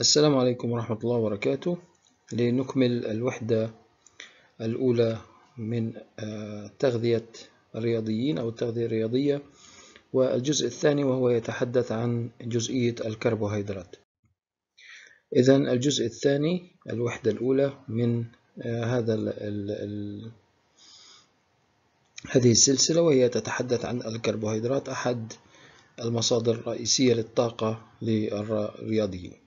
السلام عليكم ورحمة الله وبركاته لنكمل الوحدة الأولى من آه، تغذية الرياضيين أو التغذية الرياضية والجزء الثاني وهو يتحدث عن جزئية الكربوهيدرات إذا الجزء الثاني الوحدة الأولى من آه، هذا ال ال الـ هذه السلسلة وهي تتحدث عن الكربوهيدرات أحد المصادر الرئيسية للطاقة للرياضيين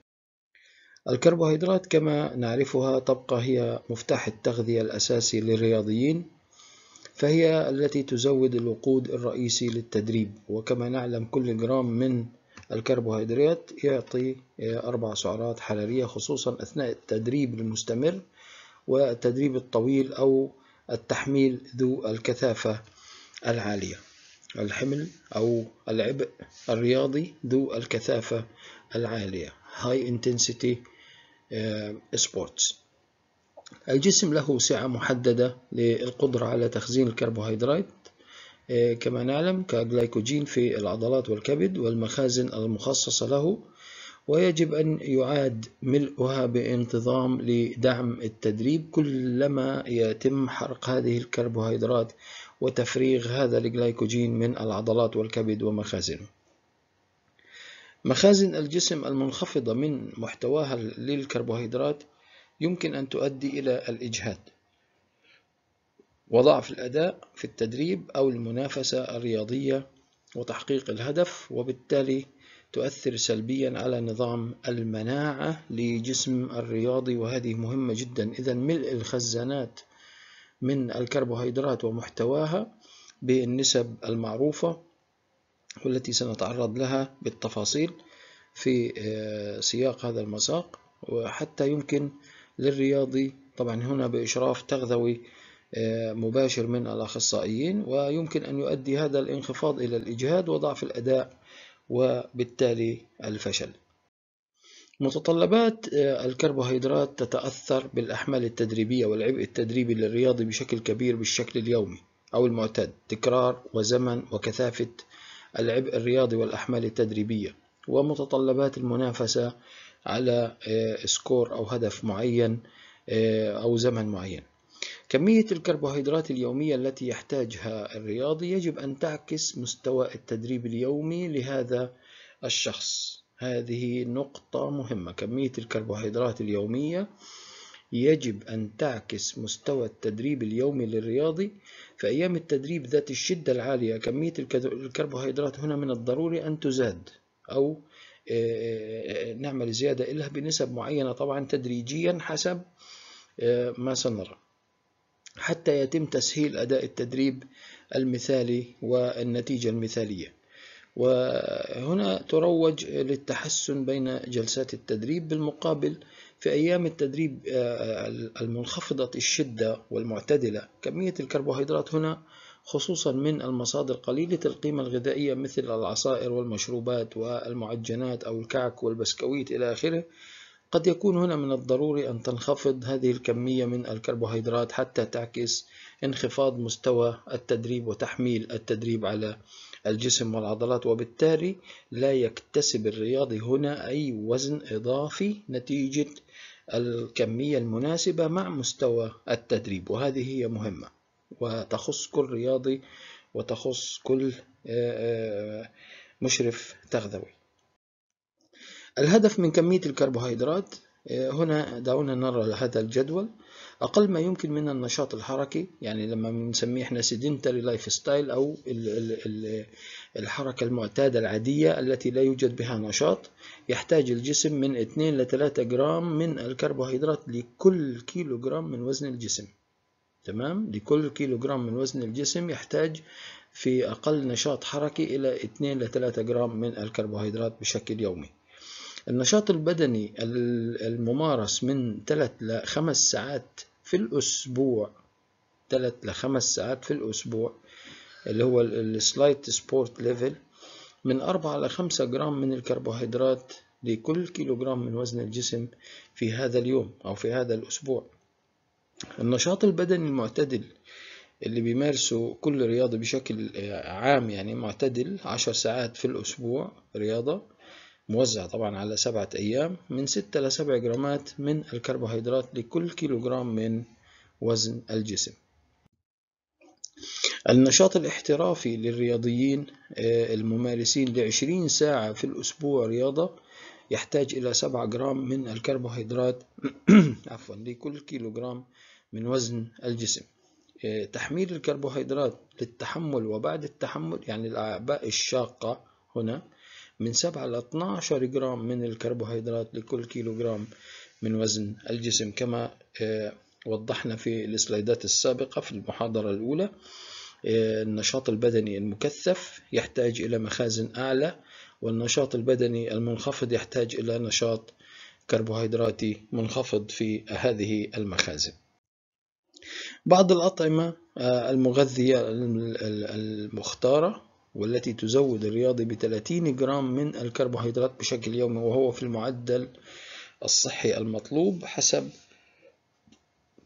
الكربوهيدرات كما نعرفها تبقى هي مفتاح التغذية الأساسي للرياضيين فهي التي تزود الوقود الرئيسي للتدريب وكما نعلم كل جرام من الكربوهيدرات يعطي أربع سعرات حرارية خصوصا أثناء التدريب المستمر والتدريب الطويل أو التحميل ذو الكثافة العالية الحمل أو العبء الرياضي ذو الكثافة العالية High Intensity سبورتس آه، الجسم له سعة محددة للقدرة على تخزين الكربوهيدرات آه، كما نعلم كجلايكوجين في العضلات والكبد والمخازن المخصصة له ويجب أن يعاد ملؤها بانتظام لدعم التدريب كلما يتم حرق هذه الكربوهيدرات وتفريغ هذا الجلايكوجين من العضلات والكبد ومخازنه مخازن الجسم المنخفضة من محتواها للكربوهيدرات يمكن أن تؤدي إلى الإجهاد وضعف الأداء في التدريب أو المنافسة الرياضية وتحقيق الهدف وبالتالي تؤثر سلبيا على نظام المناعة لجسم الرياضي وهذه مهمة جدا إذا ملء الخزانات من الكربوهيدرات ومحتواها بالنسب المعروفة والتي سنتعرض لها بالتفاصيل في آه، سياق هذا المساق وحتى يمكن للرياضي طبعا هنا بإشراف تغذوي آه، مباشر من الأخصائيين ويمكن أن يؤدي هذا الانخفاض إلى الإجهاد وضعف الأداء وبالتالي الفشل متطلبات آه، الكربوهيدرات تتأثر بالأحمال التدريبية والعبء التدريبي للرياضي بشكل كبير بالشكل اليومي أو المعتاد تكرار وزمن وكثافة العبء الرياضي والأحمال التدريبية ومتطلبات المنافسة على آه، سكور أو هدف معين آه، أو زمن معين كمية الكربوهيدرات اليومية التي يحتاجها الرياضي يجب أن تعكس مستوى التدريب اليومي لهذا الشخص هذه نقطة مهمة كمية الكربوهيدرات اليومية يجب أن تعكس مستوى التدريب اليومي للرياضي في أيام التدريب ذات الشدة العالية كمية الكربوهيدرات هنا من الضروري أن تزاد أو آه، آه، نعمل زيادة لها بنسب معينة طبعا تدريجيا حسب آه، ما سنرى حتى يتم تسهيل أداء التدريب المثالي والنتيجة المثالية وهنا تروج للتحسن بين جلسات التدريب بالمقابل في أيام التدريب آه، آه، المنخفضة الشدة والمعتدلة كمية الكربوهيدرات هنا خصوصا من المصادر قليلة القيمة الغذائية مثل العصائر والمشروبات والمعجنات أو الكعك والبسكويت إلى آخره قد يكون هنا من الضروري أن تنخفض هذه الكمية من الكربوهيدرات حتى تعكس انخفاض مستوى التدريب وتحميل التدريب على الجسم والعضلات وبالتالي لا يكتسب الرياضي هنا أي وزن إضافي نتيجة الكمية المناسبة مع مستوى التدريب وهذه هي مهمة وتخص كل رياضي وتخص كل آه، آه، مشرف تغذوي الهدف من كمية الكربوهيدرات آه، هنا دعونا نرى هذا الجدول أقل ما يمكن من النشاط الحركي يعني لما بنسميه احنا سيدنتري لايف ستايل أو الحركة المعتادة العادية التي لا يوجد بها نشاط يحتاج الجسم من 2 ل 3 جرام من الكربوهيدرات لكل كيلو جرام من وزن الجسم تمام لكل كيلو جرام من وزن الجسم يحتاج في أقل نشاط حركي إلى 2 ل 3 جرام من الكربوهيدرات بشكل يومي النشاط البدني الممارس من 3 ل 5 ساعات في الأسبوع 3 ل 5 ساعات في الأسبوع اللي هو السلايت سبورت ليفل من 4 ل 5 جرام من الكربوهيدرات لكل كيلوغرام من وزن الجسم في هذا اليوم أو في هذا الأسبوع النشاط البدني المعتدل اللي بيمارسه كل رياضة بشكل عام يعني معتدل عشر ساعات في الأسبوع رياضة موزع طبعا على سبعة أيام من ستة إلى سبع جرامات من الكربوهيدرات لكل كيلوغرام من وزن الجسم النشاط الاحترافي للرياضيين آه، الممارسين لعشرين ساعة في الأسبوع رياضة يحتاج إلى سبعة جرام من الكربوهيدرات عفوا لكل كيلوغرام من وزن الجسم آه، تحميل الكربوهيدرات للتحمل وبعد التحمل يعني الأعباء الشاقة هنا من 7 إلى 12 جرام من الكربوهيدرات لكل كيلو جرام من وزن الجسم كما آه، وضحنا في السلايدات السابقة في المحاضرة الأولى آه، النشاط البدني المكثف يحتاج إلى مخازن أعلى والنشاط البدني المنخفض يحتاج إلى نشاط كربوهيدراتي منخفض في هذه المخازن بعض الأطعمة آه، المغذية المختارة والتي تزود الرياضي ب 30 جرام من الكربوهيدرات بشكل يومي وهو في المعدل الصحي المطلوب حسب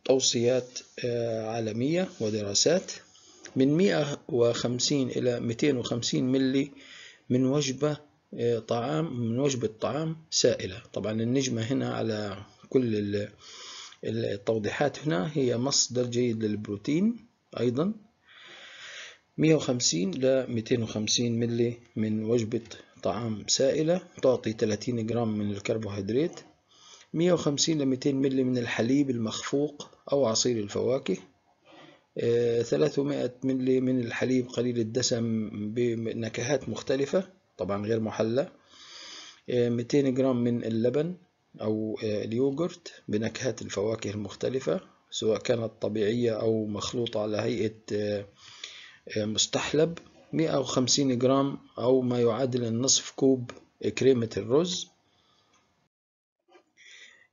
توصيات آه، عالمية ودراسات من 150 إلى 250 ملي من وجبة آه، طعام من وجبة طعام سائلة طبعا النجمة هنا على كل التوضيحات هنا هي مصدر جيد للبروتين أيضا 150 ل 250 ملي من وجبة طعام سائلة تعطي 30 جرام من الكربوهيدرات 150 ل 200 ملي من الحليب المخفوق أو عصير الفواكه 300 آه، ملي من الحليب قليل الدسم بنكهات مختلفة طبعا غير محلى 200 آه، جرام من اللبن أو آه، اليوجرت بنكهات الفواكه المختلفة سواء كانت طبيعية أو مخلوطة على هيئة مستحلب 150 جرام أو ما يعادل النصف كوب كريمة الرز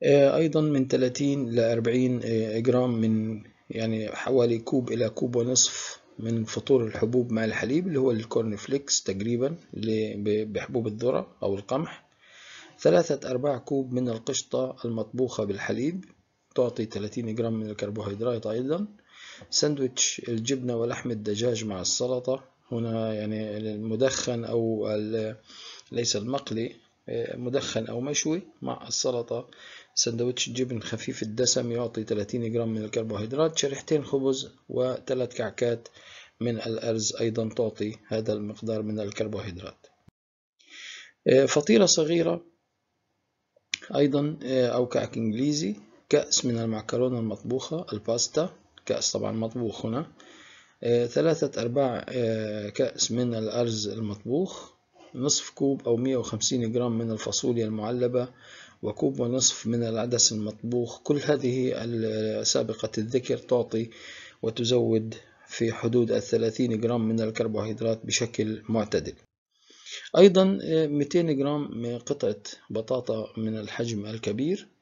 آه، أيضا من 30 إلى 40 آه، جرام من يعني حوالي كوب إلى كوب ونصف من فطور الحبوب مع الحليب اللي هو الكورن فليكس تقريبا بحبوب الذرة أو القمح ثلاثة أرباع كوب من القشطة المطبوخة بالحليب تعطي 30 جرام من الكربوهيدرات أيضا ساندويتش الجبنة ولحم الدجاج مع السلطة هنا يعني المدخن أو ليس المقلي مدخن أو مشوي مع السلطة ساندويتش جبن خفيف الدسم يعطي 30 جرام من الكربوهيدرات شريحتين خبز وثلاث كعكات من الأرز أيضا تعطي هذا المقدار من الكربوهيدرات فطيرة صغيرة أيضا أو كعك إنجليزي كأس من المعكرونة المطبوخة الباستا كأس طبعا مطبوخ هنا آه، ثلاثة أرباع آه، كأس من الأرز المطبوخ نصف كوب أو 150 جرام من الفاصوليا المعلبة وكوب ونصف من العدس المطبوخ كل هذه سابقة الذكر تعطي وتزود في حدود الثلاثين جرام من الكربوهيدرات بشكل معتدل أيضا 200 آه، جرام قطعة بطاطا من الحجم الكبير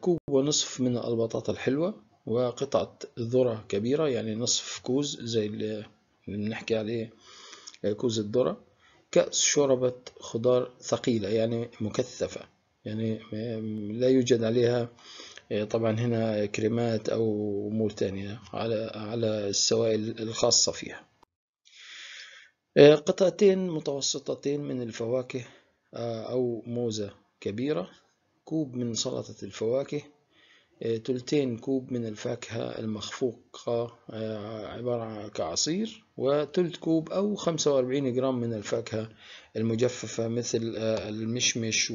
كوب ونصف من البطاطا الحلوة وقطعة ذرة كبيرة يعني نصف كوز زي اللي بنحكي عليه آه، كوز الذرة كأس شوربة خضار ثقيلة يعني مكثفة يعني آه، لا يوجد عليها آه، طبعا هنا كريمات أو أمور تانية على على السوائل الخاصة فيها قطعتين متوسطتين من الفواكه أو موزة كبيرة كوب من سلطة الفواكه آه، تلتين كوب من الفاكهة المخفوقة آه، عبارة عن كعصير وتلت كوب أو خمسة وأربعين جرام من الفاكهة المجففة مثل آه، المشمش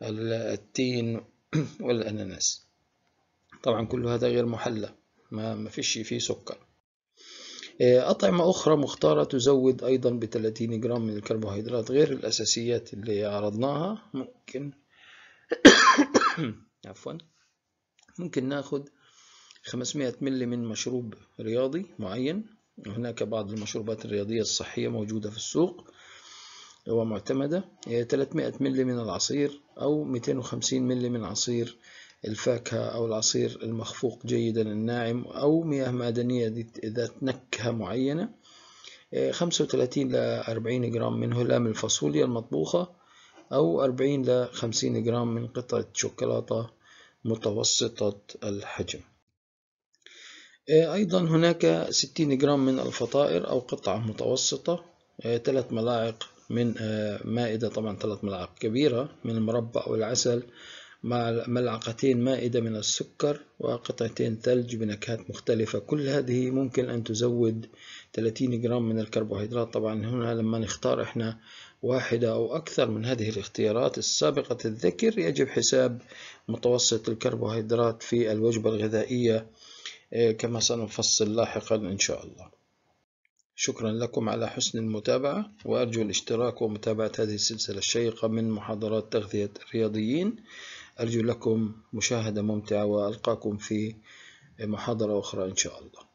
والتين والأناناس طبعا كل هذا غير محلى ما فيش فيه سكر أطعمة أخرى مختارة تزود أيضا بتلاتين جرام من الكربوهيدرات غير الأساسيات اللي عرضناها ممكن عفوا ممكن ناخد 500 ملي من مشروب رياضي معين هناك بعض المشروبات الرياضية الصحية موجودة في السوق ومعتمدة 300 إيه، ملي من العصير أو 250 ملي من عصير الفاكهة أو العصير المخفوق جيدا الناعم أو مياه معدنية ذات نكهة معينة 35 إيه، إلى 40 جرام من هلام الفاصوليا المطبوخة أو أربعين لخمسين جرام من قطعة شوكولاتة متوسطة الحجم آه، أيضا هناك ستين جرام من الفطائر أو قطعة متوسطة 3 آه، ملاعق من آه، مائدة طبعا 3 ملاعق كبيرة من المربى أو العسل مع ملعقتين مائدة من السكر وقطعتين ثلج بنكهات مختلفة كل هذه ممكن أن تزود 30 جرام من الكربوهيدرات طبعا هنا لما نختار احنا واحدة أو أكثر من هذه الاختيارات السابقة الذكر يجب حساب متوسط الكربوهيدرات في الوجبة الغذائية آه، كما سنفصل لاحقا إن شاء الله شكرا لكم على حسن المتابعة وأرجو الاشتراك ومتابعة هذه السلسلة الشيقة من محاضرات تغذية الرياضيين أرجو لكم مشاهدة ممتعة وألقاكم في محاضرة أخرى إن شاء الله